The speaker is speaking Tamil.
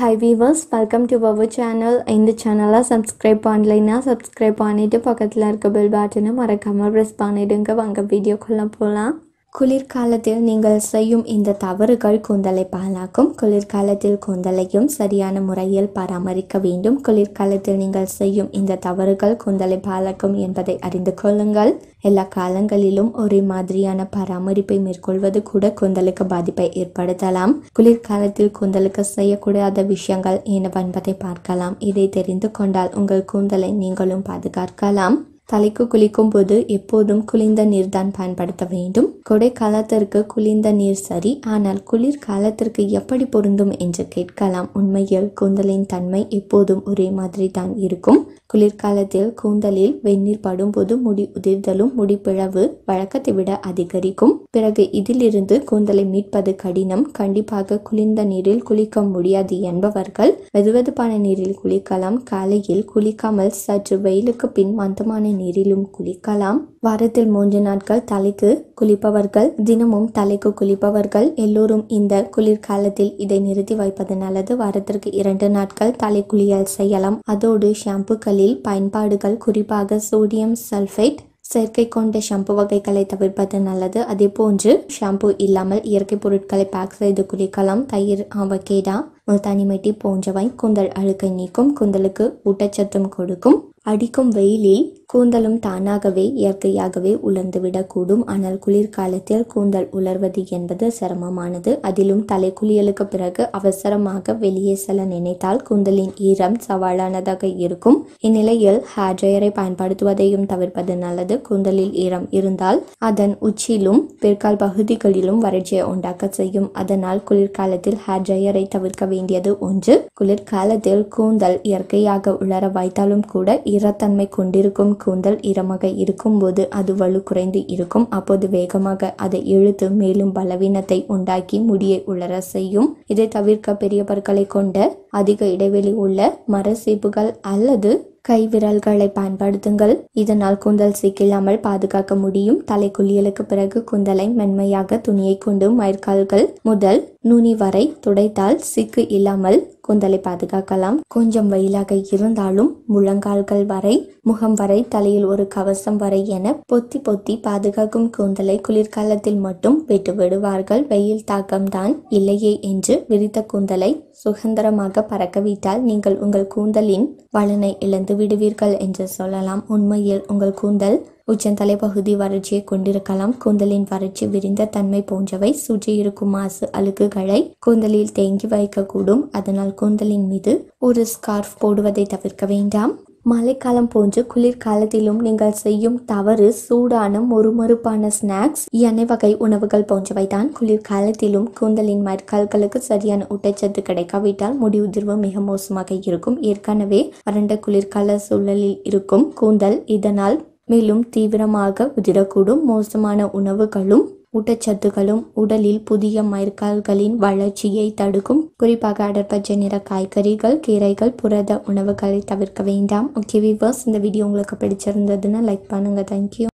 high viewers welcome to power channel இந்த சேனலாக சப்ஸ்கிரைப் பண்ணலைன்னா சப்ஸ்கிரைப் பண்ணிவிட்டு பக்கத்தில் இருக்க பெல் பட்டனை மறக்காமல் ப்ரெஸ் பண்ணிவிடுங்க வாங்க வீடியோக்குள்ளே போகலாம் குளிர்காலத்தில் நீங்கள் செய்யும் இந்த தவறுகள் கூந்தலை பாலாக்கும் குளிர்காலத்தில் கூந்தலையும் சரியான முறையில் பராமரிக்க வேண்டும் குளிர்காலத்தில் நீங்கள் செய்யும் இந்த தவறுகள் கூந்தலை பாலாக்கும் என்பதை அறிந்து கொள்ளுங்கள் எல்லா காலங்களிலும் ஒரே மாதிரியான பராமரிப்பை மேற்கொள்வது கூட கூந்தலுக்கு பாதிப்பை ஏற்படுத்தலாம் குளிர்காலத்தில் கூந்தலுக்கு செய்யக்கூடாத விஷயங்கள் என்னவென்பதை பார்க்கலாம் இதை தெரிந்து கொண்டால் உங்கள் கூந்தலை நீங்களும் பாதுகாக்கலாம் தலைக்கு குளிக்கும் போது எப்போதும் குளிர்ந்த நீர் தான் பயன்படுத்த வேண்டும் கொடை காலத்திற்கு குளிர்ந்த நீர் சரி ஆனால் குளிர் காலத்திற்கு எப்படி பொருந்தும் என்று கேட்கலாம் உண்மையில் கூந்தலின் தன்மை எப்போதும் ஒரே மாதிரி தான் இருக்கும் குளிர்காலத்தில் கூந்தலில் வெந்நீர் படும்போது முடி உதிர்தலும் முடிப்பிழவு வழக்கத்தை விட அதிகரிக்கும் பிறகு இதிலிருந்து கூந்தலை மீட்பது கடினம் கண்டிப்பாக குளிர்ந்த நீரில் குளிக்க முடியாது என்பவர்கள் வெதுவெதுப்பான நீரில் குளிக்கலாம் காலையில் குளிக்காமல் சற்று வெயிலுக்கு பின் மந்தமான நீரிலும் குளிக்கலாம் வாரத்தில் மூன்று நாட்கள் தலைக்கு குளிப்பவர்கள் தினமும் தலைக்கு குளிப்பவர்கள் எல்லோரும் இந்த குளிர்காலத்தில் இதை நிறுத்தி வைப்பது நல்லது வாரத்திற்கு இரண்டு நாட்கள் தலை குளியல் செய்யலாம் அதோடு ஷாம்புகளில் பயன்பாடுகள் குறிப்பாக சோடியம் சல்ஃபைட் செயற்கை கொண்ட ஷாம்பு வகைகளை தவிர்ப்பது நல்லது அதே போன்று ஷாம்பு இல்லாமல் இயற்கை பொருட்களை பேக் செய்து குளிக்கலாம் தயிர் அவகேடா தனிமட்டி போன்றவை குந்தல் அழுக்கை நீக்கும் குந்தலுக்கு ஊட்டச்சத்தும் கொடுக்கும் அடிக்கும் வெயிலில் கூந்தலும் தானாகவே இயற்கையாகவே உலர்ந்துவிடக்கூடும் ஆனால் குளிர்காலத்தில் கூந்தல் உலர்வது என்பது சிரமமானது அதிலும் தலைக்குளியலுக்கு பிறகு அவசரமாக வெளியே செல்ல நினைத்தால் கூந்தலின் ஈரம் சவாலானதாக இருக்கும் இந்நிலையில் ஹேர் ட்ரையரை பயன்படுத்துவதையும் தவிர்ப்பது நல்லது கூந்தலில் ஈரம் இருந்தால் அதன் உச்சியிலும் பிற்கால் பகுதிகளிலும் வறட்சியை உண்டாக்க செய்யும் அதனால் குளிர்காலத்தில் ஹேர் ட்ரையரை தவிர்க்க வேண்டியது ஒன்று குளிர்காலத்தில் கூந்தல் இயற்கையாக உலர வைத்தாலும் கூட ஈரத்தன்மை கொண்டிருக்கும் கூந்தல் ஈரமாக இருக்கும்போது அது வலு குறைந்து இருக்கும் அப்போது வேகமாக அதை இழுத்து மேலும் பலவீனத்தை உண்டாக்கி முடியை உளர செய்யும் இதை தவிர்க்க பெரியவர்களை கொண்ட அதிக இடைவெளி உள்ள மர சீப்புகள் அல்லது கை விரல்களை பயன்படுத்துங்கள் இதனால் கூந்தல் சிக்கில்லாமல் பாதுகாக்க முடியும் தலை குளியலுக்கு பிறகு கூந்தலை மென்மையாக துணியை கொண்டு மயிர்கால்கள் முதல் நுனி வரை துடைத்தால் சிக்கு இல்லாமல் கூந்தலை பாதுகாக்கலாம் கொஞ்சம் வெயிலாக இருந்தாலும் முழங்கால்கள் வரை முகம் வரை தலையில் ஒரு கவசம் வரை என பொத்தி பொத்தி பாதுகாக்கும் கூந்தலை குளிர்காலத்தில் மட்டும் விட்டு விடுவார்கள் வெயில் தாக்கம்தான் இல்லையே என்று விரித்த கூந்தலை சுதந்திரமாக பறக்கவிட்டால் நீங்கள் உங்கள் கூந்தலின் வளனை இழந்து விடுவீர்கள் என்று சொல்லலாம் உண்மையில் உங்கள் கூந்தல் உச்சந்தலை பகுதி வறட்சியை கொண்டிருக்கலாம் கூந்தலின் வறட்சி விரிந்த தன்மை போன்றவை இருக்கும் மாசு அழுகுகளை கூந்தலில் தேங்கி வைக்கக்கூடும் அதனால் கூந்தலின் மீது ஒரு ஸ்கார்ஃப் போடுவதை தவிர்க்க வேண்டாம் மழைக்காலம் போன்று குளிர்காலத்திலும் நீங்கள் செய்யும் தவறு சூடான மொறுமொறுப்பான ஸ்நாக்ஸ் எண்ணெய் வகை உணவுகள் போன்றவை தான் குளிர்காலத்திலும் கூந்தலின் மரக்கால்களுக்கு சரியான ஊட்டச்சத்து கிடைக்காவிட்டால் முடி உதிர்வு மிக மோசமாக இருக்கும் ஏற்கனவே வறண்ட குளிர்கால சூழலில் இருக்கும் கூந்தல் இதனால் மேலும் தீவிரமாக உதிரக்கூடும் மோசமான உணவுகளும் ஊட்டச்சத்துகளும் உடலில் புதிய மயிர்கால்களின் வளர்ச்சியை தடுக்கும் குறிப்பாக அடர்பச்சை நிற காய்கறிகள் கீரைகள் புரத உணவுகளை தவிர்க்க வேண்டாம் ஓகே விவர்ஸ் இந்த வீடியோ உங்களுக்கு பிடிச்சிருந்ததுன்னா லைக் பண்ணுங்க தேங்க்யூ